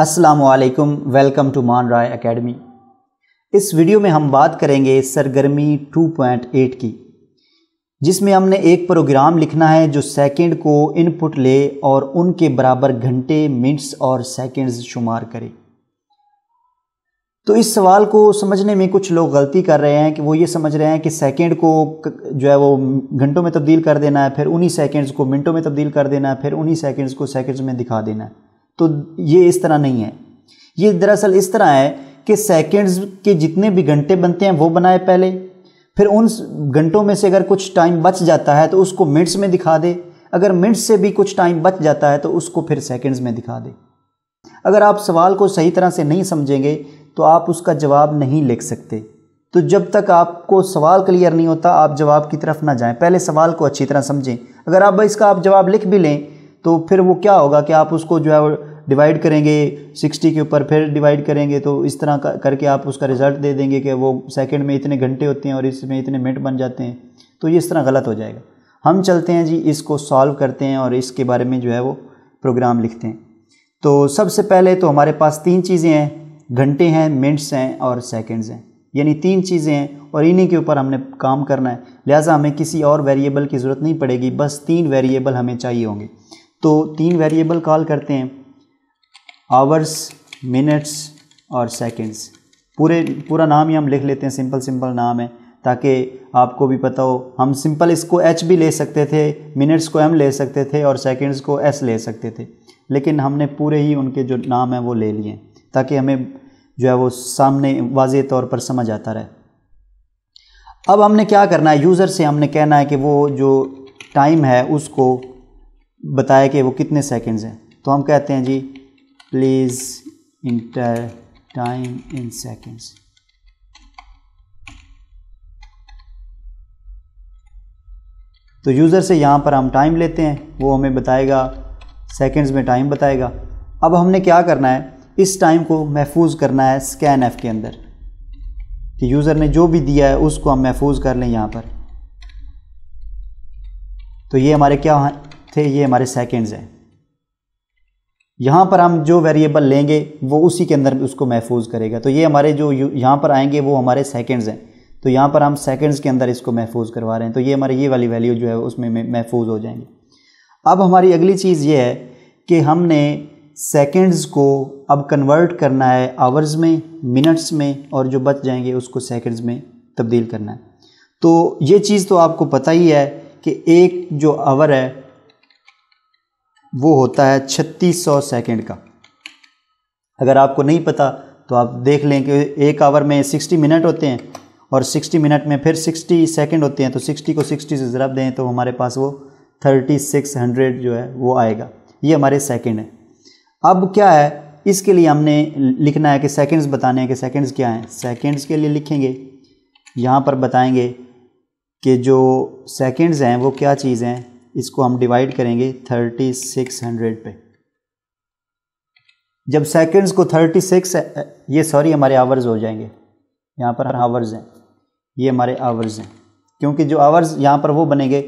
असलकम welcome to मान राय academy इस वीडियो में हम बात करेंगे सरगर्मी 2.8 की जिसमें हमने एक प्रोग्राम लिखना है जो सेकंड को इनपुट ले और उनके बराबर घंटे मिनट्स और सेकंड्स शुमार करे तो इस सवाल को समझने में कुछ लोग गलती कर रहे हैं कि वो ये समझ रहे हैं कि सेकंड को जो है वो घंटों में तब्दील कर देना है फिर उन्हीं सेकेंड्स को मिनटों में तब्दील कर देना है फिर उन्हीं सेकेंड्स को सेकेंड्स में दिखा देना है तो ये इस तरह नहीं है ये दरअसल इस तरह है कि सेकेंड्स के जितने भी घंटे बनते हैं वो बनाए पहले फिर उन घंटों में से अगर कुछ टाइम बच जाता है तो उसको मिनट्स में दिखा दे अगर मिनट्स से भी कुछ टाइम बच जाता है तो उसको फिर सेकेंड्स में दिखा दे अगर आप सवाल को सही तरह से नहीं समझेंगे तो आप उसका जवाब नहीं लिख सकते तो जब तक आपको सवाल क्लियर नहीं होता आप जवाब की तरफ ना जाएं पहले सवाल को अच्छी तरह समझें अगर आप इसका आप जवाब लिख भी लें तो फिर वो क्या होगा कि आप उसको जो है वो डिवाइड करेंगे सिक्सटी के ऊपर फिर डिवाइड करेंगे तो इस तरह करके आप उसका रिज़ल्ट दे देंगे कि वो सेकेंड में इतने घंटे होते हैं और इसमें इतने मिनट बन जाते हैं तो ये इस तरह गलत हो जाएगा हम चलते हैं जी इसको सॉल्व करते हैं और इसके बारे में जो है वो प्रोग्राम लिखते हैं तो सबसे पहले तो हमारे पास तीन चीज़ें हैं घंटे हैं मिनट्स हैं और सेकेंड्स हैं यानी तीन चीज़ें हैं और इन्हीं के ऊपर हमने काम करना है लिहाजा हमें किसी और वेरिएबल की ज़रूरत नहीं पड़ेगी बस तीन वेरिएबल हमें चाहिए होंगे तो तीन वेरिएबल कॉल करते हैं आवर्स मिनट्स और सेकंड्स पूरे पूरा नाम ही हम लिख लेते हैं सिंपल सिंपल नाम है ताकि आपको भी पता हो हम सिंपल इसको एच भी ले सकते थे मिनट्स को एम ले सकते थे और सेकंड्स को एस ले सकते थे लेकिन हमने पूरे ही उनके जो नाम हैं वो ले लिए ताकि हमें जो है वो सामने वाज तौर पर समझ आता रहे अब हमने क्या करना है यूज़र से हमने कहना है कि वो जो टाइम है उसको बताया कि वो कितने सेकेंड्स हैं तो हम कहते हैं जी please enter time in seconds तो यूज़र से यहाँ पर हम टाइम लेते हैं वो हमें बताएगा सेकेंड्स में टाइम बताएगा अब हमने क्या करना है इस टाइम को महफूज करना है स्कैन एफ के अंदर कि यूज़र ने जो भी दिया है उसको हम महफूज कर लें यहाँ पर तो ये हमारे क्या थे ये हमारे सेकेंड्स हैं यहाँ पर हम जो वेरिएबल लेंगे वो उसी के अंदर उसको महफूज करेगा तो ये हमारे जो यहाँ पर आएंगे वो हमारे सेकेंड्स हैं तो यहाँ पर हम सेकेंड्स के अंदर इसको महफूज करवा रहे हैं तो ये हमारे ये वाली वैल्यू जो है उसमें महफूज हो जाएंगे अब हमारी अगली चीज़ ये है कि हमने सेकेंड्स को अब कन्वर्ट करना है आवर्स में मिनट्स में और जो बच जाएंगे उसको सेकेंड्स में तब्दील करना है तो ये चीज़ तो आपको पता ही है कि एक जो आवर है वो होता है 3600 सेकंड का अगर आपको नहीं पता तो आप देख लें कि एक आवर में 60 मिनट होते हैं और 60 मिनट में फिर 60 सेकंड होते हैं तो 60 को 60 से ज़रा दें तो हमारे पास वो 3600 जो है वो आएगा ये हमारे सेकंड है अब क्या है इसके लिए हमने लिखना है कि सेकंड्स बताने हैं कि सेकंड्स क्या हैं सेकंड्स के लिए लिखेंगे यहाँ पर बताएंगे कि जो सेकंड्स हैं वो क्या चीज़ हैं इसको हम डिवाइड करेंगे थर्टी सिक्स हंड्रेड पे जब सेकंड्स को थर्टी सिक्स ये सॉरी हमारे आवर्स हो जाएंगे यहाँ पर आवर्स हैं ये हमारे आवर्स हैं क्योंकि जो आवर्स यहाँ पर वो बनेंगे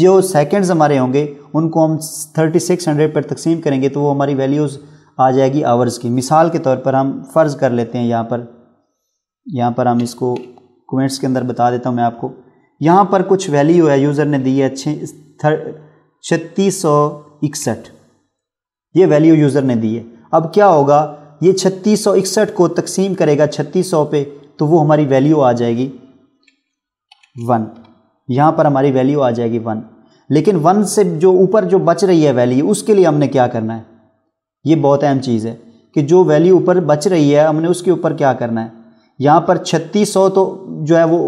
जो सेकंड्स हमारे होंगे उनको हम थर्टी सिक्स हंड्रेड पर तकसीम करेंगे तो वो हमारी वैल्यूज़ आ जाएगी आवर्स की मिसाल के तौर पर हम फ़र्ज़ कर लेते हैं यहाँ पर यहाँ पर हम इसको कमेंट्स के अंदर बता देता हूँ मैं आपको यहाँ पर कुछ वैल्यू है यूज़र ने दी है अच्छे छत्तीस सौ इकसठ ये वैल्यू यूज़र ने दी है अब क्या होगा ये छत्तीस सौ इकसठ को तकसीम करेगा छत्तीस सौ पे तो वो हमारी वैल्यू आ जाएगी वन यहाँ पर हमारी वैल्यू आ जाएगी वन लेकिन वन से जो ऊपर जो बच रही है वैल्यू उसके लिए हमने क्या करना है ये बहुत अहम चीज़ है कि जो वैल्यू ऊपर बच रही है हमने उसके ऊपर क्या करना है यहाँ पर छत्तीस सौ तो जो है वो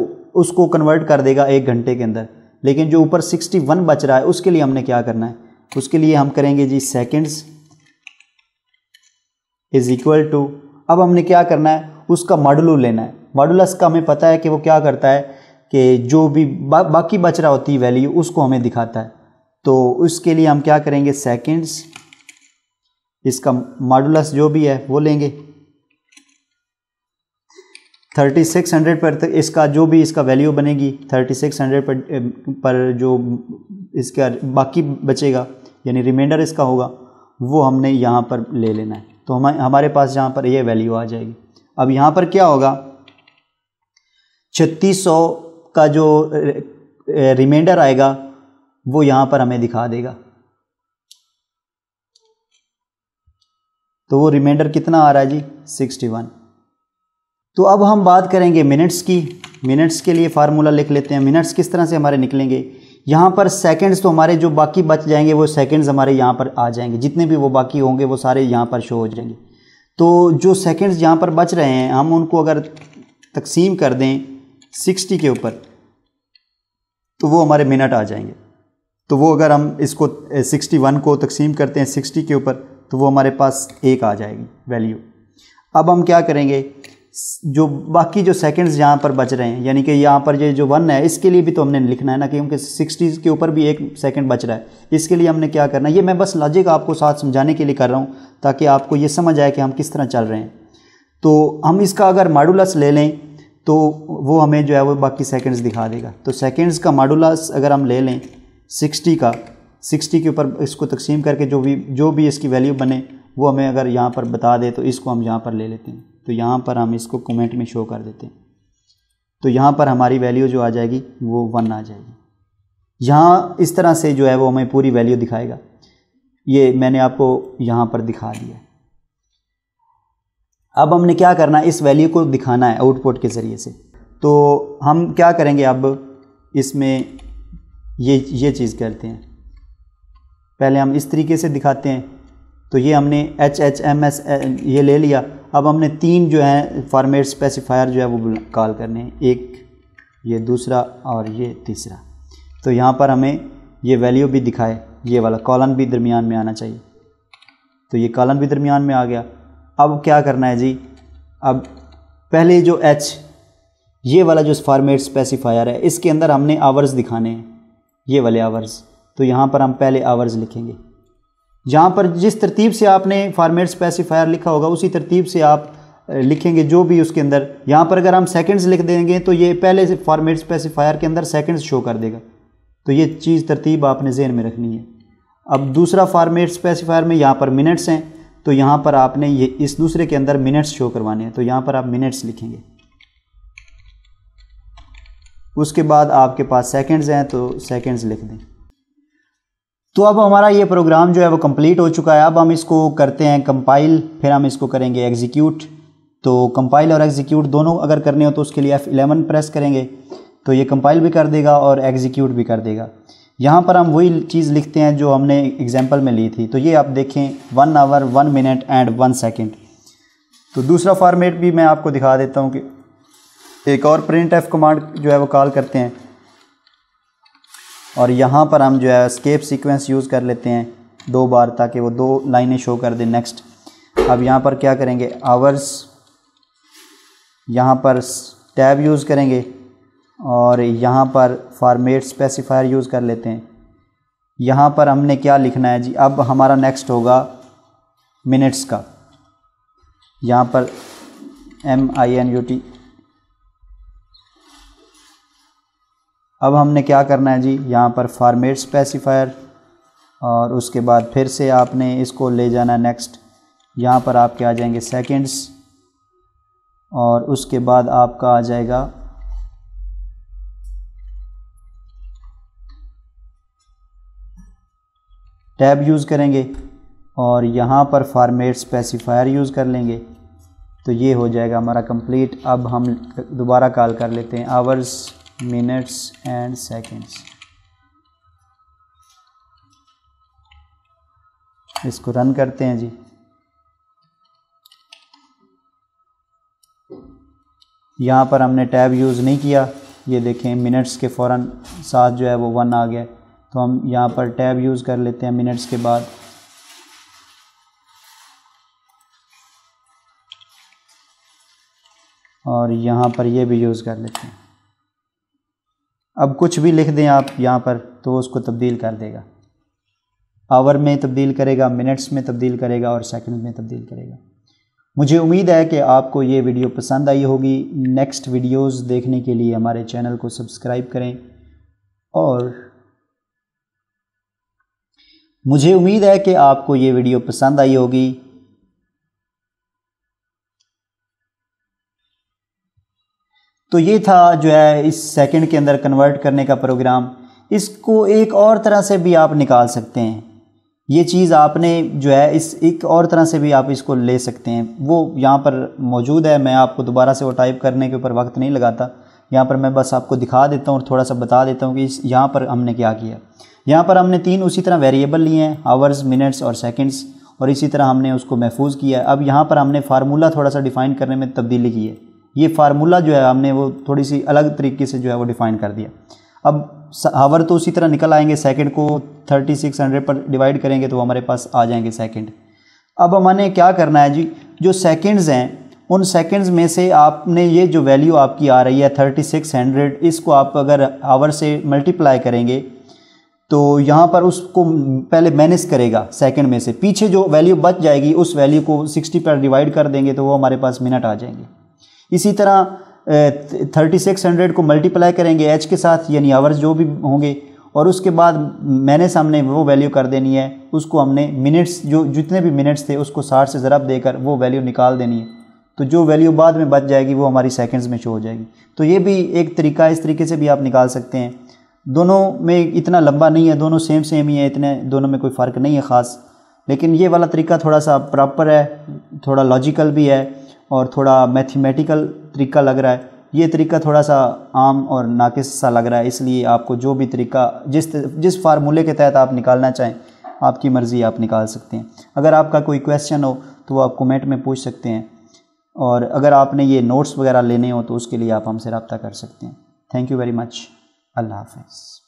उसको कन्वर्ट कर देगा एक घंटे के अंदर लेकिन जो ऊपर सिक्सटी वन बच रहा है उसके लिए हमने क्या करना है उसके लिए हम करेंगे जी सेकेंड्स इज इक्वल टू अब हमने क्या करना है उसका मॉडुलो लेना है मॉडुलस का हमें पता है कि वो क्या करता है कि जो भी बा, बाकी बच रहा होती है वैल्यू उसको हमें दिखाता है तो उसके लिए हम क्या करेंगे सेकेंड्स इसका मॉडुलस जो भी है वो लेंगे थर्टी सिक्स हंड्रेड पर तो इसका जो भी इसका वैल्यू बनेगी थर्टी सिक्स हंड्रेड पर पर जो इसका बाकी बचेगा यानी रिमाइंडर इसका होगा वो हमने यहाँ पर ले लेना है तो हम हमारे पास यहाँ पर ये वैल्यू आ जाएगी अब यहाँ पर क्या होगा छत्तीस सौ का जो रिमाइंडर आएगा वो यहाँ पर हमें दिखा देगा तो वो रिमाइंडर कितना आ रहा है जी सिक्सटी वन तो अब हम बात करेंगे मिनट्स की मिनट्स के लिए फार्मूला लिख लेते हैं मिनट्स किस तरह से हमारे निकलेंगे यहाँ पर सेकंड्स तो हमारे जो बाकी बच जाएंगे वो सेकंड्स हमारे यहाँ पर आ जाएंगे जितने भी वो बाकी होंगे वो सारे यहाँ पर शो हो जाएंगे तो जो सेकंड्स यहाँ पर बच रहे हैं हम उनको अगर तकसीम कर दें सिक्सटी के ऊपर तो वो हमारे मिनट आ जाएंगे तो वो अगर हम इसको सिक्सटी वन को तकसीम करते हैं सिक्सटी के ऊपर तो वो हमारे पास एक आ जाएगी वैल्यू अब हम क्या करेंगे जो बाकी जो सेकंड्स यहाँ पर बच रहे हैं यानी कि यहाँ पर ये जो वन है इसके लिए भी तो हमने लिखना है ना क्योंकि सिक्सटीज़ के ऊपर भी एक सेकंड बच रहा है इसके लिए हमने क्या करना है ये मैं बस लॉजिक आपको साथ समझाने के लिए कर रहा हूँ ताकि आपको ये समझ आए कि हम किस तरह चल रहे हैं तो हम इसका अगर माडुलस ले लें तो वो हमें जो है वो बाकी सेकेंड्स दिखा देगा तो सेकेंड्स का माडुलस अगर हम ले लें सिक्सटी का सिक्सटी के ऊपर इसको तकसीम करके जो भी जो भी इसकी वैल्यू बने वो हमें अगर यहाँ पर बता दे तो इसको हम यहाँ पर ले लेते हैं तो यहाँ पर हम इसको कमेंट में शो कर देते हैं तो यहाँ पर हमारी वैल्यू जो आ जाएगी वो वन आ जाएगी यहाँ इस तरह से जो है वो हमें पूरी वैल्यू दिखाएगा ये मैंने आपको यहाँ पर दिखा दिया अब हमने क्या करना है इस वैल्यू को दिखाना है आउटपुट के ज़रिए से तो हम क्या करेंगे अब इसमें ये ये चीज़ करते हैं पहले हम इस तरीके से दिखाते हैं तो ये हमने एच एच एम एस ये ले लिया अब हमने तीन जो हैं फॉर्मेट स्पेसिफायर जो है वो कॉल करने हैं एक ये दूसरा और ये तीसरा तो यहाँ पर हमें ये वैल्यू भी दिखाए ये वाला कॉलन भी दरमियान में आना चाहिए तो ये कॉलन भी दरमियान में आ गया अब क्या करना है जी अब पहले जो एच ये वाला जो फॉर्मेट स्पेसिफायर है इसके अंदर हमने आवर्स दिखाने हैं ये वाले आवर्स तो यहाँ पर हम पहले आवर्स लिखेंगे जहाँ पर जिस तरतीब से आपने फार्मेट स्पेसिफायर लिखा होगा उसी तरतीब से आप लिखेंगे जो भी उसके अंदर यहाँ पर अगर हम सेकंड्स लिख देंगे तो ये पहले से फार्मेट स्पेसिफायर के अंदर सेकंड्स शो कर देगा तो ये चीज़ तरतीब आपने जहन में रखनी है अब दूसरा फार्मेट स्पेसिफायर में यहाँ पर मिनट्स हैं तो यहाँ पर आपने ये इस दूसरे के अंदर मिनट्स शो करवाने हैं तो यहाँ पर आप मिनट्स लिखेंगे उसके बाद आपके पास सेकेंड्स हैं तो सेकेंड्स लिख दें तो अब हमारा ये प्रोग्राम जो है वो कंप्लीट हो चुका है अब हम इसको करते हैं कंपाइल फिर हम इसको करेंगे एग्जीक्यूट तो कंपाइल और एग्जीक्यूट दोनों अगर करने हो तो उसके लिए एफ़ एलेवन प्रेस करेंगे तो ये कंपाइल भी कर देगा और एग्जीक्यूट भी कर देगा यहाँ पर हम वही चीज़ लिखते हैं जो हमने एग्जाम्पल में ली थी तो ये आप देखें one hour one minute and one second तो दूसरा फॉर्मेट भी मैं आपको दिखा देता हूँ कि एक और प्रिंट एफ कमांड जो है वो कॉल करते हैं और यहाँ पर हम जो है स्केप सीक्वेंस यूज़ कर लेते हैं दो बार ताकि वो दो लाइनें शो कर दें नेक्स्ट अब यहाँ पर क्या करेंगे आवर्स यहाँ पर टैब यूज़ करेंगे और यहाँ पर फार्मेट स्पेसिफायर यूज़ कर लेते हैं यहाँ पर हमने क्या लिखना है जी अब हमारा नेक्स्ट होगा मिनट्स का यहाँ पर M I N U T अब हमने क्या करना है जी यहाँ पर फार्मेट स्पेसिफायर और उसके बाद फिर से आपने इसको ले जाना है नेक्स्ट यहाँ पर आपके आ जाएंगे सेकंड्स और उसके बाद आपका आ जाएगा टैब यूज़ करेंगे और यहाँ पर फार्मेट स्पेसिफायर यूज़ कर लेंगे तो ये हो जाएगा हमारा कंप्लीट अब हम दोबारा कॉल कर लेते हैं आवर्स minutes and seconds इसको रन करते हैं जी यहाँ पर हमने टैब यूज़ नहीं किया ये देखें मिनट्स के फ़ौर साथ जो है वो वन आ गया तो हम यहाँ पर टैब यूज़ कर लेते हैं मिनट्स के बाद और यहाँ पर ये भी यूज़ कर लेते हैं अब कुछ भी लिख दें आप यहाँ पर तो उसको तब्दील कर देगा आवर में तब्दील करेगा मिनट्स में तब्दील करेगा और सेकंड में तब्दील करेगा मुझे उम्मीद है कि आपको ये वीडियो पसंद आई होगी नेक्स्ट वीडियोस देखने के लिए हमारे चैनल को सब्सक्राइब करें और मुझे उम्मीद है कि आपको ये वीडियो पसंद आई होगी तो ये था जो है इस सेकंड के अंदर कन्वर्ट करने का प्रोग्राम इसको एक और तरह से भी आप निकाल सकते हैं ये चीज़ आपने जो है इस एक और तरह से भी आप इसको ले सकते हैं वो यहाँ पर मौजूद है मैं आपको दोबारा से वो टाइप करने के ऊपर वक्त नहीं लगाता यहाँ पर मैं बस आपको दिखा देता हूँ और थोड़ा सा बता देता हूँ कि इस यहाँ पर हमने क्या किया यहाँ पर हमने तीन उसी तरह वेरिएबल लिए हैं आवर्स मिनट्स और सेकेंड्स और इसी तरह हमने उसको महफूज किया है अब यहाँ पर हमने फार्मूला थोड़ा सा डिफ़ाइन करने में तब्दीली की है ये फार्मूला जो है हमने वो थोड़ी सी अलग तरीके से जो है वो डिफ़ाइन कर दिया अब हावर तो उसी तरह निकल आएंगे सेकंड को 3600 पर डिवाइड करेंगे तो हमारे पास आ जाएंगे सेकंड अब हमने क्या करना है जी जो सेकंड्स हैं उन सेकंड्स में से आपने ये जो वैल्यू आपकी आ रही है 3600 इसको आप अगर हावर से मल्टीप्लाई करेंगे तो यहाँ पर उसको पहले माइनस करेगा सेकंड में से पीछे जो वैल्यू बच जाएगी उस वैल्यू को सिक्सटी पर डिवाइड कर देंगे तो वो हमारे पास मिनट आ जाएंगे इसी तरह थर्टी सिक्स हंड्रेड को मल्टीप्लाई करेंगे एच के साथ यानी आवर्स जो भी होंगे और उसके बाद मैंने सामने वो वैल्यू कर देनी है उसको हमने मिनट्स जो जितने भी मिनट्स थे उसको साठ से ज़रब देकर वो वैल्यू निकाल देनी है तो जो वैल्यू बाद में बच जाएगी वो हमारी सेकेंड्स में शो हो जाएगी तो ये भी एक तरीका इस तरीके से भी आप निकाल सकते हैं दोनों में इतना लंबा नहीं है दोनों सेम सेम ही है इतने दोनों में कोई फ़र्क नहीं है ख़ास लेकिन ये वाला तरीका थोड़ा सा प्रॉपर है थोड़ा लॉजिकल भी है और थोड़ा मैथमेटिकल तरीका लग रहा है ये तरीका थोड़ा सा आम और नाकिस सा लग रहा है इसलिए आपको जो भी तरीका जिस जिस फार्मूले के तहत आप निकालना चाहें आपकी मर्ज़ी आप निकाल सकते हैं अगर आपका कोई क्वेश्चन हो तो आप कमेंट में पूछ सकते हैं और अगर आपने ये नोट्स वगैरह लेने हो तो उसके लिए आप हमसे रबता कर सकते हैं थैंक यू वेरी मच अल्लाह हाफ